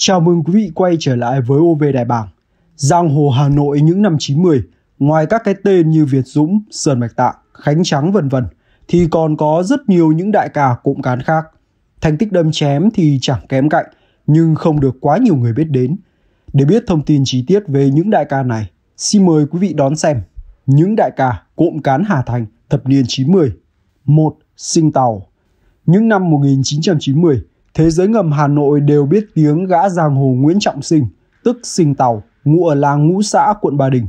Chào mừng quý vị quay trở lại với OV Đại Bảng. Giang hồ Hà Nội những năm 90, ngoài các cái tên như Việt Dũng, Sơn Mạch Tạng, Khánh Trắng vân vân thì còn có rất nhiều những đại ca cụm cán khác. Thành tích đâm chém thì chẳng kém cạnh, nhưng không được quá nhiều người biết đến. Để biết thông tin chi tiết về những đại ca này, xin mời quý vị đón xem những đại ca cụm cán Hà Thành thập niên 90. 1. Sinh Tàu Những năm 1990, thế giới ngầm Hà Nội đều biết tiếng gã giang hồ Nguyễn Trọng Sinh, tức Sinh Tàu, ngụ ở làng Ngũ Xã, quận Ba Đình.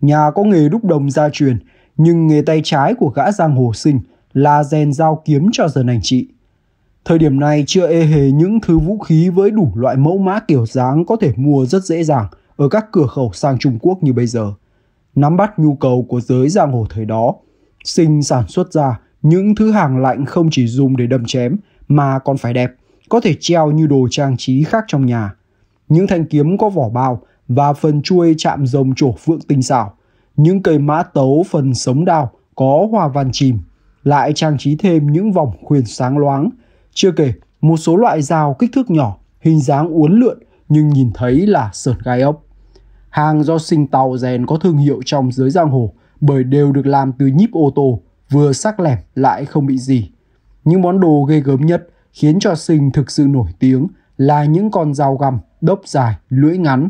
Nhà có nghề đúc đồng gia truyền, nhưng nghề tay trái của gã giang hồ Sinh là rèn dao kiếm cho dân anh chị. Thời điểm này chưa ê hề những thứ vũ khí với đủ loại mẫu mã kiểu dáng có thể mua rất dễ dàng ở các cửa khẩu sang Trung Quốc như bây giờ. Nắm bắt nhu cầu của giới giang hồ thời đó, Sinh sản xuất ra những thứ hàng lạnh không chỉ dùng để đâm chém mà còn phải đẹp – có thể treo như đồ trang trí khác trong nhà. Những thanh kiếm có vỏ bao và phần chuôi chạm rồng trổ phượng tinh xảo. Những cây mã tấu phần sống đào có hoa văn chìm, lại trang trí thêm những vòng khuyên sáng loáng. Chưa kể, một số loại dao kích thước nhỏ, hình dáng uốn lượn nhưng nhìn thấy là sợt gai ốc. Hàng do sinh tàu rèn có thương hiệu trong giới giang hồ bởi đều được làm từ nhíp ô tô, vừa sắc lẻm lại không bị gì. Những món đồ ghê gớm nhất khiến cho Sinh thực sự nổi tiếng là những con dao găm, đốc dài, lưỡi ngắn.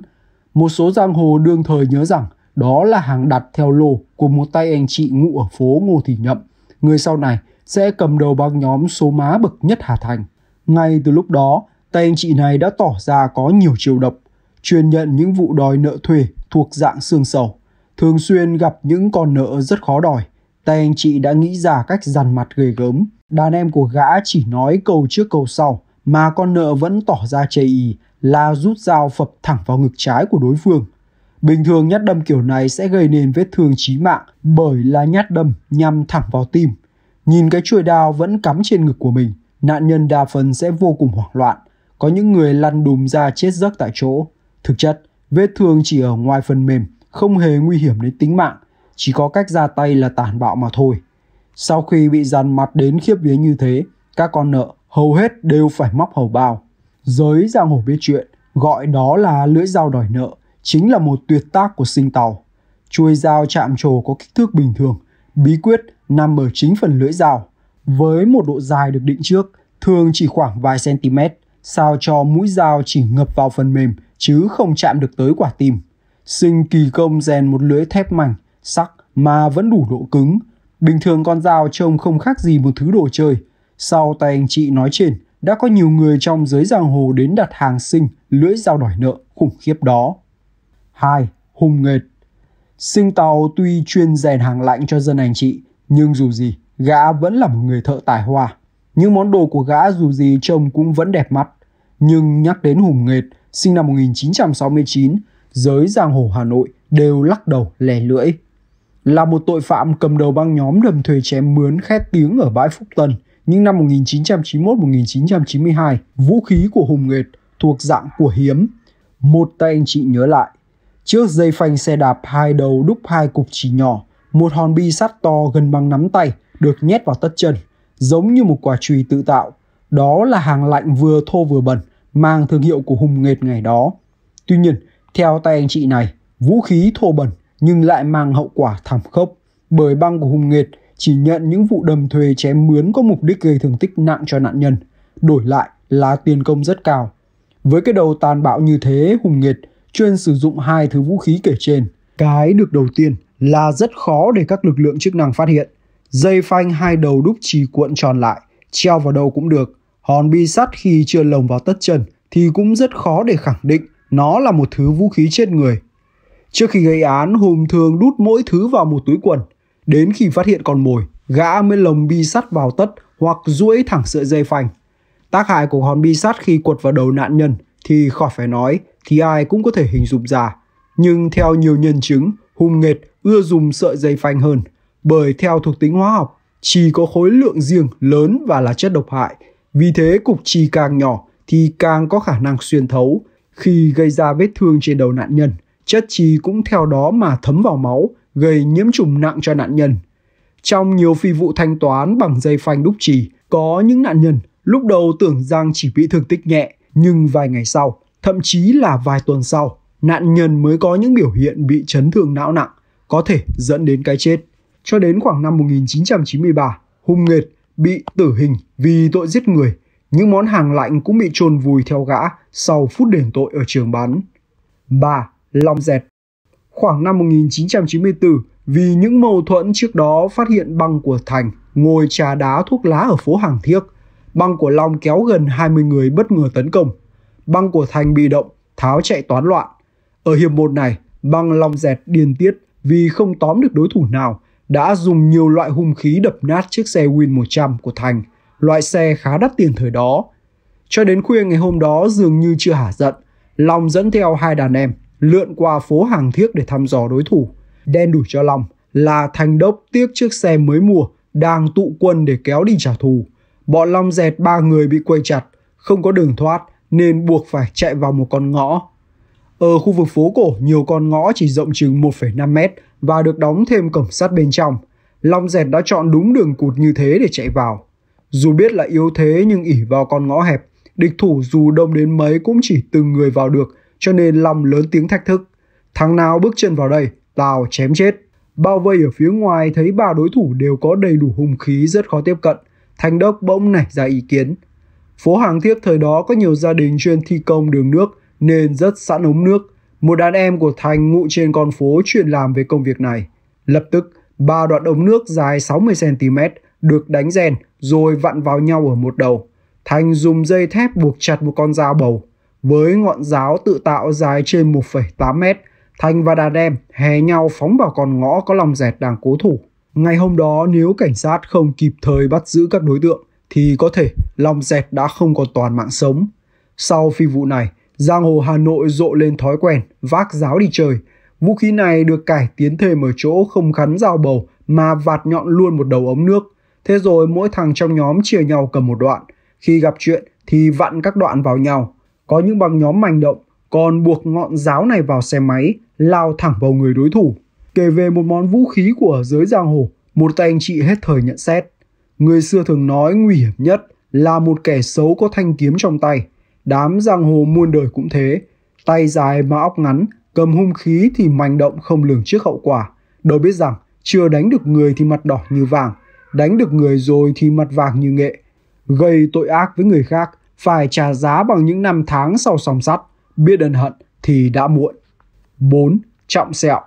Một số giang hồ đương thời nhớ rằng đó là hàng đặt theo lô của một tay anh chị ngụ ở phố Ngô Thị Nhậm, người sau này sẽ cầm đầu băng nhóm số má bậc nhất Hà Thành. Ngay từ lúc đó, tay anh chị này đã tỏ ra có nhiều chiều độc, truyền nhận những vụ đòi nợ thuê thuộc dạng xương sầu. Thường xuyên gặp những con nợ rất khó đòi, tay anh chị đã nghĩ ra cách dằn mặt ghê gớm Đàn em của gã chỉ nói câu trước câu sau mà con nợ vẫn tỏ ra chây ý là rút dao phập thẳng vào ngực trái của đối phương. Bình thường nhát đâm kiểu này sẽ gây nên vết thương chí mạng bởi là nhát đâm nhằm thẳng vào tim. Nhìn cái chuôi đao vẫn cắm trên ngực của mình, nạn nhân đa phần sẽ vô cùng hoảng loạn. Có những người lăn đùm ra chết giấc tại chỗ. Thực chất, vết thương chỉ ở ngoài phần mềm, không hề nguy hiểm đến tính mạng. Chỉ có cách ra tay là tàn bạo mà thôi. Sau khi bị dàn mặt đến khiếp vía như thế, các con nợ hầu hết đều phải móc hầu bao. Giới giang hồ biết chuyện, gọi đó là lưỡi dao đòi nợ, chính là một tuyệt tác của sinh tàu. Chuôi dao chạm trổ có kích thước bình thường, bí quyết nằm ở chính phần lưỡi dao. Với một độ dài được định trước, thường chỉ khoảng vài cm, sao cho mũi dao chỉ ngập vào phần mềm chứ không chạm được tới quả tim. Sinh kỳ công rèn một lưỡi thép mảnh, sắc mà vẫn đủ độ cứng, Bình thường con dao trông không khác gì một thứ đồ chơi. Sau tay anh chị nói trên, đã có nhiều người trong giới giang hồ đến đặt hàng sinh lưỡi dao đòi nợ khủng khiếp đó. 2. Hùng nghệt Sinh Tàu tuy chuyên rèn hàng lạnh cho dân anh chị, nhưng dù gì, gã vẫn là một người thợ tài hoa. Những món đồ của gã dù gì trông cũng vẫn đẹp mắt. Nhưng nhắc đến Hùng Nghệt, sinh năm 1969, giới giang hồ Hà Nội đều lắc đầu lè lưỡi là một tội phạm cầm đầu băng nhóm đầm thuê chém mướn khét tiếng ở bãi Phúc Tân những năm 1991-1992. Vũ khí của Hùng Nghệt thuộc dạng của hiếm. Một tay anh chị nhớ lại. Trước dây phanh xe đạp hai đầu đúc hai cục chỉ nhỏ, một hòn bi sắt to gần bằng nắm tay được nhét vào tất chân, giống như một quả chùy tự tạo. Đó là hàng lạnh vừa thô vừa bẩn, mang thương hiệu của Hùng Nghệt ngày đó. Tuy nhiên, theo tay anh chị này, vũ khí thô bẩn nhưng lại mang hậu quả thảm khốc bởi băng của Hùng nghệt chỉ nhận những vụ đầm thuê chém mướn có mục đích gây thương tích nặng cho nạn nhân, đổi lại là tiền công rất cao. Với cái đầu tàn bạo như thế, Hùng nghệt chuyên sử dụng hai thứ vũ khí kể trên. Cái được đầu tiên là rất khó để các lực lượng chức năng phát hiện. Dây phanh hai đầu đúc trì cuộn tròn lại, treo vào đâu cũng được. Hòn bi sắt khi chưa lồng vào tất chân thì cũng rất khó để khẳng định nó là một thứ vũ khí chết người Trước khi gây án, Hùng thường đút mỗi thứ vào một túi quần. Đến khi phát hiện con mồi, gã mới lồng bi sắt vào tất hoặc duỗi thẳng sợi dây phanh. Tác hại của hòn bi sắt khi quật vào đầu nạn nhân thì khỏi phải nói, thì ai cũng có thể hình dung ra. Nhưng theo nhiều nhân chứng, Hùng Nghệt ưa dùng sợi dây phanh hơn, bởi theo thuộc tính hóa học, chỉ có khối lượng riêng lớn và là chất độc hại. Vì thế cục chi càng nhỏ thì càng có khả năng xuyên thấu khi gây ra vết thương trên đầu nạn nhân chất trì cũng theo đó mà thấm vào máu, gây nhiễm trùng nặng cho nạn nhân. Trong nhiều phi vụ thanh toán bằng dây phanh đúc trì, có những nạn nhân lúc đầu tưởng rằng chỉ bị thương tích nhẹ, nhưng vài ngày sau, thậm chí là vài tuần sau, nạn nhân mới có những biểu hiện bị chấn thương não nặng, có thể dẫn đến cái chết. Cho đến khoảng năm 1993, Hùng Nghệt bị tử hình vì tội giết người. Những món hàng lạnh cũng bị chôn vùi theo gã sau phút đền tội ở trường bắn. 3. Long Dẹt. Khoảng năm 1994, vì những mâu thuẫn trước đó phát hiện băng của Thành ngồi trà đá thuốc lá ở phố Hàng Thiếc. Băng của Long kéo gần 20 người bất ngờ tấn công. Băng của Thành bị động, tháo chạy toán loạn. Ở hiệp một này, băng Long Dẹt điên tiết vì không tóm được đối thủ nào, đã dùng nhiều loại hung khí đập nát chiếc xe Win 100 của Thành, loại xe khá đắt tiền thời đó. Cho đến khuya ngày hôm đó dường như chưa hả giận, Long dẫn theo hai đàn em lượn qua phố hàng thiếc để thăm dò đối thủ. Đen đủi cho lòng là thành đốc tiếc chiếc xe mới mua đang tụ quân để kéo đi trả thù. Bọn Long dẹt ba người bị quay chặt, không có đường thoát nên buộc phải chạy vào một con ngõ. Ở khu vực phố cổ nhiều con ngõ chỉ rộng chừng 1,5 mét và được đóng thêm cổng sắt bên trong. Long dẹt đã chọn đúng đường cụt như thế để chạy vào. Dù biết là yếu thế nhưng ỉ vào con ngõ hẹp, địch thủ dù đông đến mấy cũng chỉ từng người vào được cho nên Long lớn tiếng thách thức. Thằng nào bước chân vào đây, tao chém chết. Bao vây ở phía ngoài thấy ba đối thủ đều có đầy đủ hung khí rất khó tiếp cận. Thành đốc bỗng nảy ra ý kiến. Phố hàng Thiếp thời đó có nhiều gia đình chuyên thi công đường nước nên rất sẵn ống nước. Một đàn em của Thành ngụ trên con phố chuyên làm về công việc này. Lập tức, ba đoạn ống nước dài 60cm được đánh rèn rồi vặn vào nhau ở một đầu. Thành dùng dây thép buộc chặt một con dao bầu với ngọn giáo tự tạo dài trên 1,8 mét. Thanh và Đà Đem hè nhau phóng vào con ngõ có lòng dẹt đang cố thủ. Ngày hôm đó nếu cảnh sát không kịp thời bắt giữ các đối tượng thì có thể lòng dẹt đã không còn toàn mạng sống. Sau phi vụ này, giang hồ Hà Nội rộ lên thói quen vác giáo đi chơi. Vũ khí này được cải tiến thêm ở chỗ không gắn dao bầu mà vạt nhọn luôn một đầu ống nước. Thế rồi mỗi thằng trong nhóm chia nhau cầm một đoạn. Khi gặp chuyện thì vặn các đoạn vào nhau có những băng nhóm manh động còn buộc ngọn giáo này vào xe máy lao thẳng vào người đối thủ. Kể về một món vũ khí của giới giang hồ, một tay anh chị hết thời nhận xét. Người xưa thường nói nguy hiểm nhất là một kẻ xấu có thanh kiếm trong tay. Đám giang hồ muôn đời cũng thế. Tay dài mà óc ngắn, cầm hung khí thì manh động không lường trước hậu quả. Đâu biết rằng chưa đánh được người thì mặt đỏ như vàng, đánh được người rồi thì mặt vàng như nghệ. Gây tội ác với người khác phải trả giá bằng những năm tháng sau song sắt, biết ân hận thì đã muộn. 4. Trọng sẹo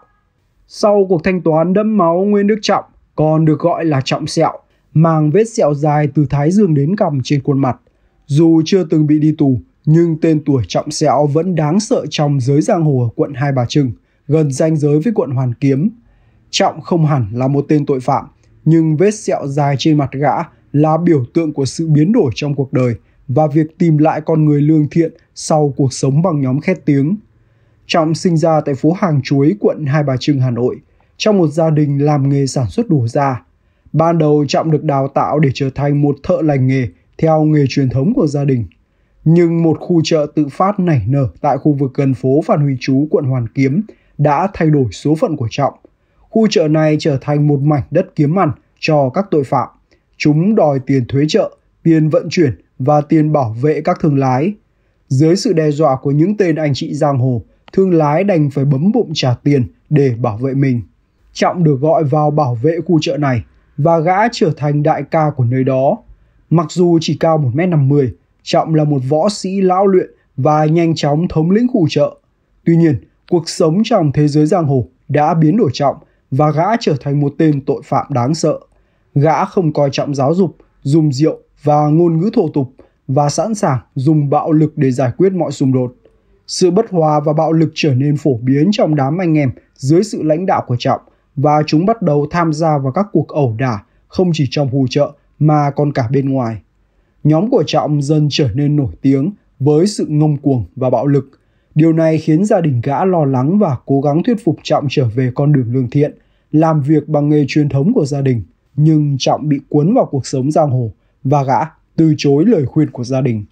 Sau cuộc thanh toán đẫm máu Nguyên Đức Trọng, còn được gọi là trọng sẹo, mang vết sẹo dài từ thái dương đến cằm trên khuôn mặt. Dù chưa từng bị đi tù, nhưng tên tuổi trọng sẹo vẫn đáng sợ trong giới giang hồ ở quận Hai Bà Trưng, gần danh giới với quận Hoàn Kiếm. Trọng không hẳn là một tên tội phạm, nhưng vết sẹo dài trên mặt gã là biểu tượng của sự biến đổi trong cuộc đời – và việc tìm lại con người lương thiện sau cuộc sống bằng nhóm khét tiếng. Trọng sinh ra tại phố Hàng Chuối, quận Hai Bà Trưng, Hà Nội, trong một gia đình làm nghề sản xuất đồ da. Ban đầu Trọng được đào tạo để trở thành một thợ lành nghề theo nghề truyền thống của gia đình. Nhưng một khu chợ tự phát nảy nở tại khu vực gần phố Phan Huy Chú, quận Hoàn Kiếm đã thay đổi số phận của Trọng. Khu chợ này trở thành một mảnh đất kiếm ăn cho các tội phạm. Chúng đòi tiền thuế chợ, tiền vận chuyển và tiền bảo vệ các thương lái. Dưới sự đe dọa của những tên anh chị giang hồ, thương lái đành phải bấm bụng trả tiền để bảo vệ mình. Trọng được gọi vào bảo vệ khu chợ này và gã trở thành đại ca của nơi đó. Mặc dù chỉ cao 1m50, Trọng là một võ sĩ lão luyện và nhanh chóng thống lĩnh khu chợ. Tuy nhiên, cuộc sống trong thế giới giang hồ đã biến đổi Trọng và gã trở thành một tên tội phạm đáng sợ. Gã không coi trọng giáo dục, dùng rượu và ngôn ngữ thổ tục và sẵn sàng dùng bạo lực để giải quyết mọi xung đột. Sự bất hòa và bạo lực trở nên phổ biến trong đám anh em dưới sự lãnh đạo của Trọng và chúng bắt đầu tham gia vào các cuộc ẩu đả không chỉ trong khu chợ mà còn cả bên ngoài. Nhóm của Trọng dần trở nên nổi tiếng với sự ngông cuồng và bạo lực. Điều này khiến gia đình gã lo lắng và cố gắng thuyết phục Trọng trở về con đường lương thiện, làm việc bằng nghề truyền thống của gia đình. Nhưng Trọng bị cuốn vào cuộc sống giang hồ và gã từ chối lời khuyên của gia đình.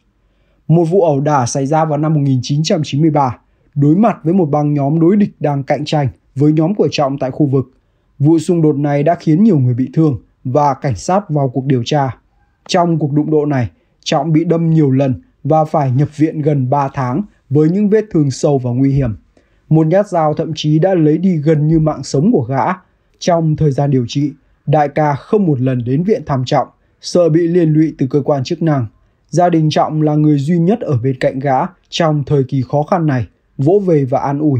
Một vụ ẩu đả xảy ra vào năm 1993, đối mặt với một băng nhóm đối địch đang cạnh tranh với nhóm của Trọng tại khu vực. Vụ xung đột này đã khiến nhiều người bị thương và cảnh sát vào cuộc điều tra. Trong cuộc đụng độ này, Trọng bị đâm nhiều lần và phải nhập viện gần 3 tháng với những vết thương sâu và nguy hiểm. Một nhát dao thậm chí đã lấy đi gần như mạng sống của gã. Trong thời gian điều trị, đại ca không một lần đến viện thăm Trọng sợ bị liên lụy từ cơ quan chức năng. Gia đình Trọng là người duy nhất ở bên cạnh gã trong thời kỳ khó khăn này, vỗ về và an ủi.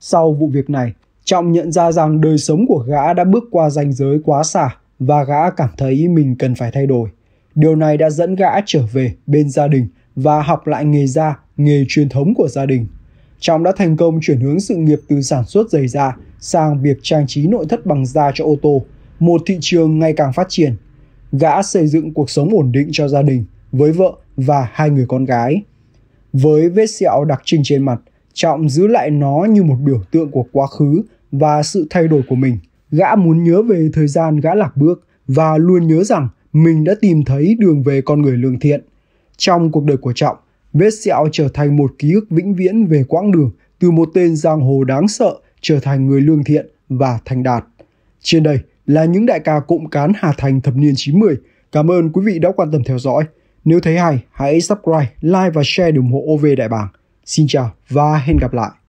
Sau vụ việc này, Trọng nhận ra rằng đời sống của gã đã bước qua ranh giới quá xa và gã cảm thấy mình cần phải thay đổi. Điều này đã dẫn gã trở về bên gia đình và học lại nghề da, nghề truyền thống của gia đình. Trọng đã thành công chuyển hướng sự nghiệp từ sản xuất giày da sang việc trang trí nội thất bằng da cho ô tô, một thị trường ngày càng phát triển gã xây dựng cuộc sống ổn định cho gia đình với vợ và hai người con gái. Với vết sẹo đặc trưng trên mặt, Trọng giữ lại nó như một biểu tượng của quá khứ và sự thay đổi của mình. Gã muốn nhớ về thời gian gã lạc bước và luôn nhớ rằng mình đã tìm thấy đường về con người lương thiện. Trong cuộc đời của Trọng, vết sẹo trở thành một ký ức vĩnh viễn về quãng đường từ một tên giang hồ đáng sợ trở thành người lương thiện và thành đạt. Trên đây, là những đại ca cụm cán Hà Thành thập niên 90. Cảm ơn quý vị đã quan tâm theo dõi. Nếu thấy hay, hãy subscribe, like và share để ủng hộ OV Đại Bàng. Xin chào và hẹn gặp lại!